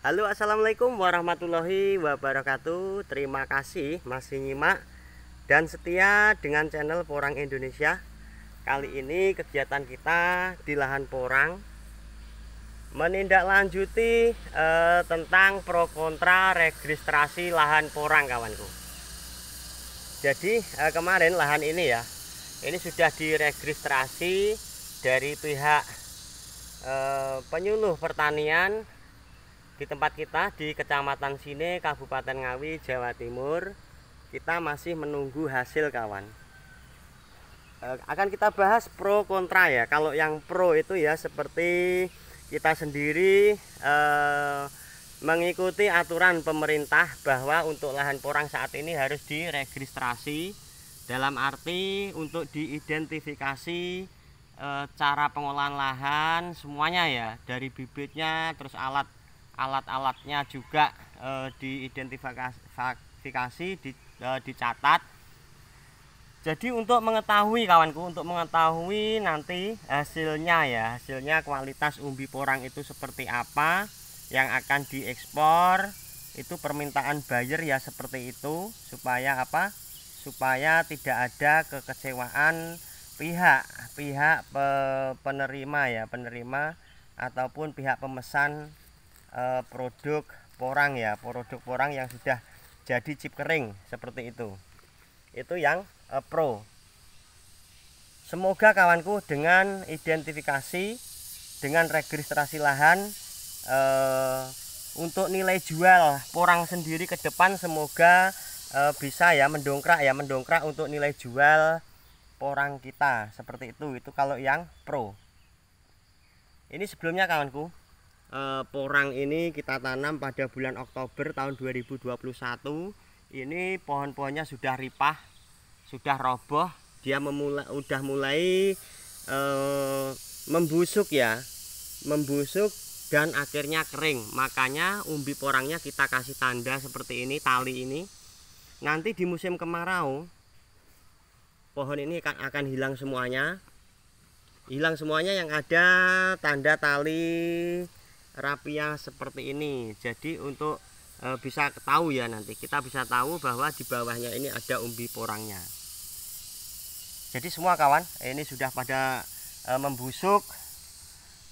Halo assalamualaikum warahmatullahi wabarakatuh Terima kasih masih nyimak dan setia dengan channel Porang Indonesia Kali ini kegiatan kita di lahan Porang Menindaklanjuti eh, tentang pro kontra registrasi lahan Porang kawanku Jadi eh, kemarin lahan ini ya Ini sudah diregistrasi dari pihak eh, penyuluh pertanian di tempat kita di Kecamatan Sine, Kabupaten Ngawi, Jawa Timur. Kita masih menunggu hasil kawan. E, akan kita bahas pro kontra ya. Kalau yang pro itu ya seperti kita sendiri e, mengikuti aturan pemerintah bahwa untuk lahan porang saat ini harus diregistrasi dalam arti untuk diidentifikasi e, cara pengolahan lahan semuanya ya dari bibitnya terus alat alat-alatnya juga e, diidentifikasi di, e, dicatat jadi untuk mengetahui kawanku untuk mengetahui nanti hasilnya ya hasilnya kualitas umbi porang itu seperti apa yang akan diekspor itu permintaan buyer ya seperti itu supaya apa supaya tidak ada kekecewaan pihak pihak penerima ya penerima ataupun pihak pemesan Eh, produk porang ya produk porang yang sudah jadi chip kering seperti itu itu yang eh, pro semoga kawanku dengan identifikasi dengan registrasi lahan eh, untuk nilai jual porang sendiri ke depan semoga eh, bisa ya mendongkrak ya mendongkrak untuk nilai jual porang kita seperti itu itu kalau yang pro ini sebelumnya kawanku Eh, porang ini kita tanam pada bulan Oktober tahun 2021 ini pohon-pohonnya sudah ripah sudah roboh dia memulai udah mulai e, membusuk ya membusuk dan akhirnya kering makanya umbi porangnya kita kasih tanda seperti ini tali ini nanti di musim kemarau pohon ini akan, akan hilang semuanya hilang semuanya yang ada tanda tali rapiah seperti ini jadi untuk e, bisa tahu ya nanti kita bisa tahu bahwa di bawahnya ini ada umbi porangnya jadi semua kawan ini sudah pada e, membusuk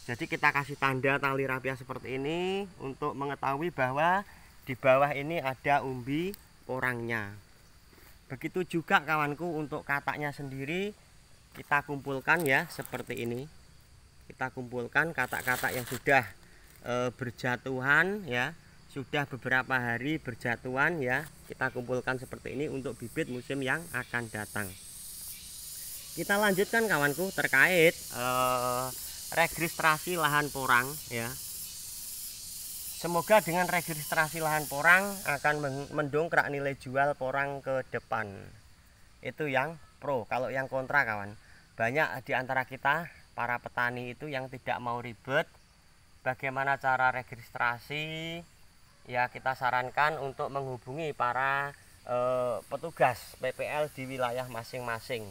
jadi kita kasih tanda tali rapiah seperti ini untuk mengetahui bahwa di bawah ini ada umbi porangnya. begitu juga kawanku untuk kataknya sendiri kita kumpulkan ya seperti ini kita kumpulkan katak-katak yang sudah e, berjatuhan ya sudah beberapa hari berjatuhan ya kita kumpulkan seperti ini untuk bibit musim yang akan datang kita lanjutkan kawanku terkait e, registrasi lahan porang ya semoga dengan registrasi lahan porang akan mendongkrak nilai jual porang ke depan itu yang pro kalau yang kontra kawan banyak diantara kita para petani itu yang tidak mau ribet bagaimana cara registrasi ya kita sarankan untuk menghubungi para e, petugas PPL di wilayah masing-masing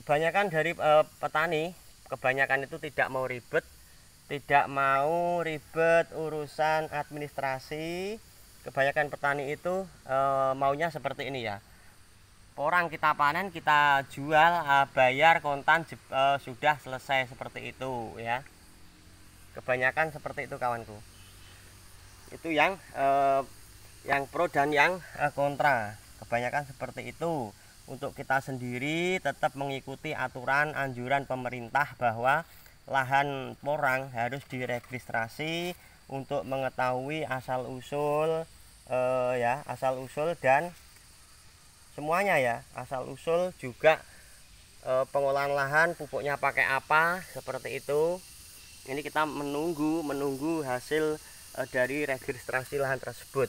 kebanyakan dari e, petani kebanyakan itu tidak mau ribet tidak mau ribet urusan administrasi kebanyakan petani itu e, maunya seperti ini ya orang kita panen kita jual e, bayar kontan e, sudah selesai seperti itu ya kebanyakan seperti itu kawanku itu yang eh, yang pro dan yang eh, kontra kebanyakan seperti itu untuk kita sendiri tetap mengikuti aturan anjuran pemerintah bahwa lahan porang harus diregistrasi untuk mengetahui asal usul eh, ya asal usul dan semuanya ya asal usul juga eh, pengolahan lahan pupuknya pakai apa seperti itu ini kita menunggu menunggu hasil uh, dari registrasi lahan tersebut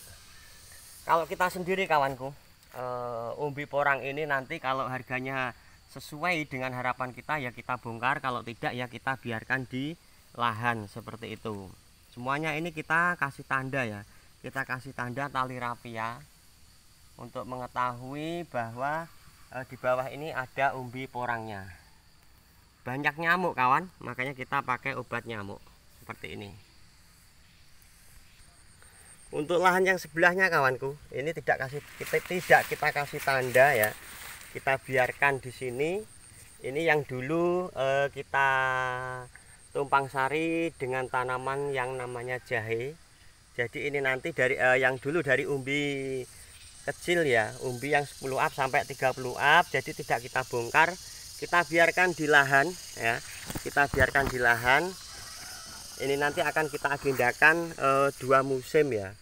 kalau kita sendiri kawanku uh, umbi porang ini nanti kalau harganya sesuai dengan harapan kita ya kita bongkar kalau tidak ya kita biarkan di lahan seperti itu semuanya ini kita kasih tanda ya kita kasih tanda tali rapia ya, untuk mengetahui bahwa eh, di bawah ini ada umbi porangnya banyak nyamuk kawan makanya kita pakai obat nyamuk seperti ini untuk lahan yang sebelahnya kawanku ini tidak kasih kita tidak kita kasih tanda ya kita biarkan di sini ini yang dulu eh, kita tumpang sari dengan tanaman yang namanya jahe jadi ini nanti dari eh, yang dulu dari umbi kecil ya umbi yang 10 up sampai 30 up jadi tidak kita bongkar kita biarkan di lahan ya kita biarkan di lahan ini nanti akan kita agendakan e, dua musim ya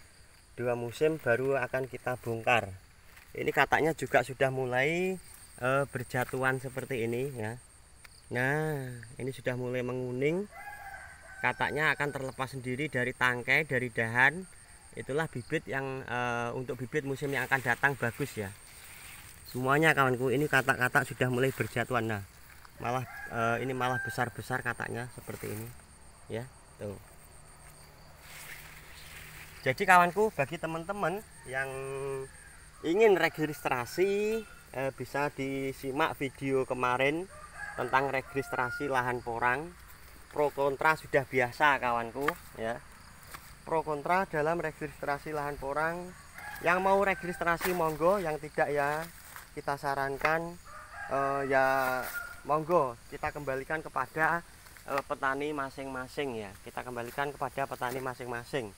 dua musim baru akan kita bongkar ini katanya juga sudah mulai e, berjatuhan seperti ini ya nah ini sudah mulai menguning katanya akan terlepas sendiri dari tangkai dari dahan itulah bibit yang e, untuk bibit musim yang akan datang bagus ya semuanya kawanku ini katak-katak sudah mulai berjatuhan nah malah e, ini malah besar-besar katanya seperti ini ya tuh jadi kawanku bagi teman-teman yang ingin registrasi e, bisa disimak video kemarin tentang registrasi lahan porang pro kontra sudah biasa kawanku ya pro kontra dalam registrasi lahan porang yang mau registrasi monggo yang tidak ya kita sarankan uh, ya monggo kita kembalikan kepada uh, petani masing-masing ya kita kembalikan kepada petani masing-masing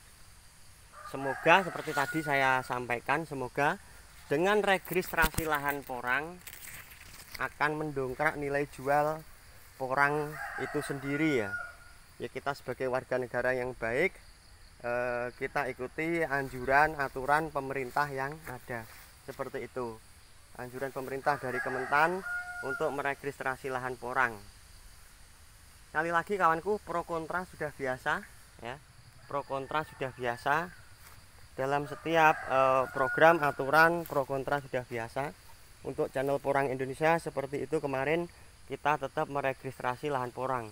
semoga seperti tadi saya sampaikan semoga dengan registrasi lahan porang akan mendongkrak nilai jual porang itu sendiri ya ya kita sebagai warga negara yang baik eh, kita ikuti anjuran aturan pemerintah yang ada seperti itu anjuran pemerintah dari Kementan untuk meregistrasi lahan porang. kali lagi kawanku, pro kontra sudah biasa ya. Pro kontra sudah biasa. Dalam setiap eh, program aturan pro kontra sudah biasa. Untuk channel Porang Indonesia seperti itu kemarin kita tetap meregistrasi lahan porang.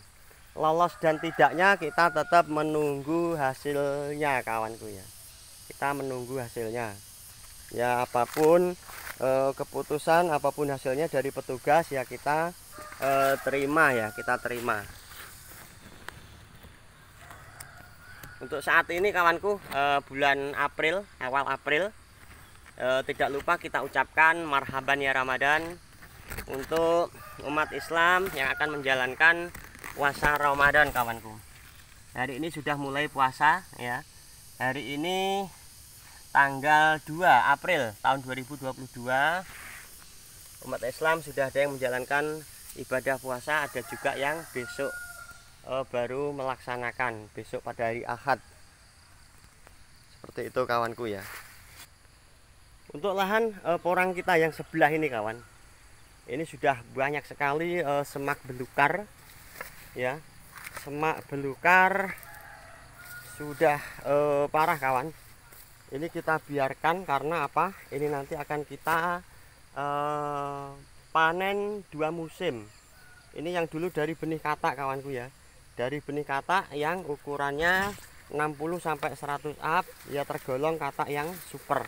Lolos dan tidaknya kita tetap menunggu hasilnya kawanku ya. Kita menunggu hasilnya. Ya apapun Eh, keputusan apapun hasilnya dari petugas ya kita eh, terima ya kita terima untuk saat ini kawanku eh, bulan April awal April tidak lupa kita ucapkan marhaban ya Ramadan untuk umat Islam yang akan menjalankan puasa Ramadan kawanku hari ini sudah mulai puasa ya hari ini tanggal 2 April tahun 2022 umat Islam sudah ada yang menjalankan ibadah puasa ada juga yang besok uh, baru melaksanakan besok pada hari Ahad seperti itu kawanku ya untuk lahan uh, porang kita yang sebelah ini kawan ini sudah banyak sekali uh, semak belukar ya semak belukar sudah uh, parah kawan ini kita biarkan karena apa ini nanti akan kita eh, panen dua musim ini yang dulu dari benih katak kawanku ya dari benih katak yang ukurannya 60 sampai 100 up ya tergolong katak yang super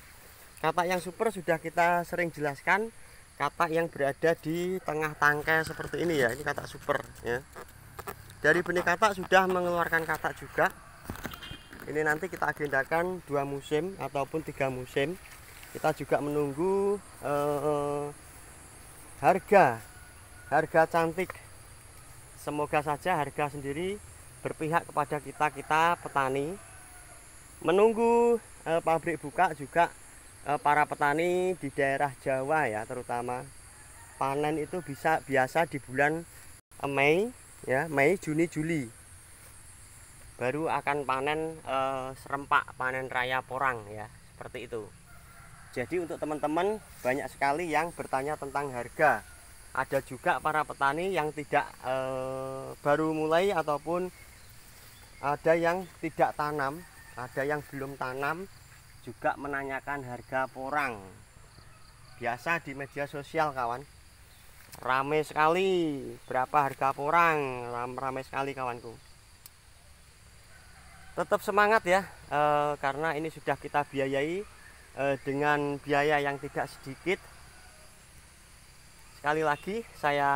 katak yang super sudah kita sering jelaskan katak yang berada di tengah tangkai seperti ini ya ini katak super ya dari benih katak sudah mengeluarkan katak juga ini nanti kita agendakan dua musim ataupun tiga musim kita juga menunggu eh, harga harga cantik semoga saja harga sendiri berpihak kepada kita kita petani menunggu eh, pabrik buka juga eh, para petani di daerah Jawa ya terutama panen itu bisa biasa di bulan Mei ya Mei Juni Juli baru akan panen e, serempak panen raya porang ya seperti itu jadi untuk teman-teman banyak sekali yang bertanya tentang harga ada juga para petani yang tidak e, baru mulai ataupun ada yang tidak tanam ada yang belum tanam juga menanyakan harga porang biasa di media sosial kawan rame sekali berapa harga porang rame, rame sekali kawanku tetap semangat ya e, karena ini sudah kita biayai e, dengan biaya yang tidak sedikit sekali lagi saya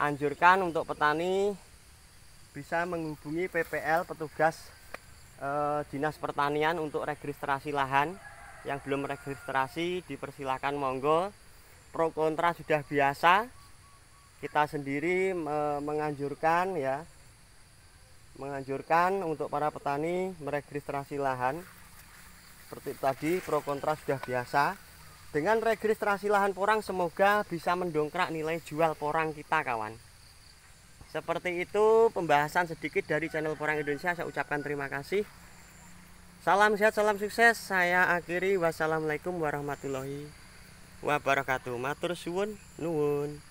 anjurkan untuk petani bisa menghubungi PPL petugas e, dinas pertanian untuk registrasi lahan yang belum registrasi dipersilakan monggo pro kontra sudah biasa kita sendiri menganjurkan ya menganjurkan untuk para petani meregistrasi lahan seperti tadi pro kontra sudah biasa dengan registrasi lahan porang semoga bisa mendongkrak nilai jual porang kita kawan seperti itu pembahasan sedikit dari channel porang Indonesia saya ucapkan terima kasih salam sehat salam sukses saya akhiri wassalamualaikum warahmatullahi wabarakatuh matur suwun nuwun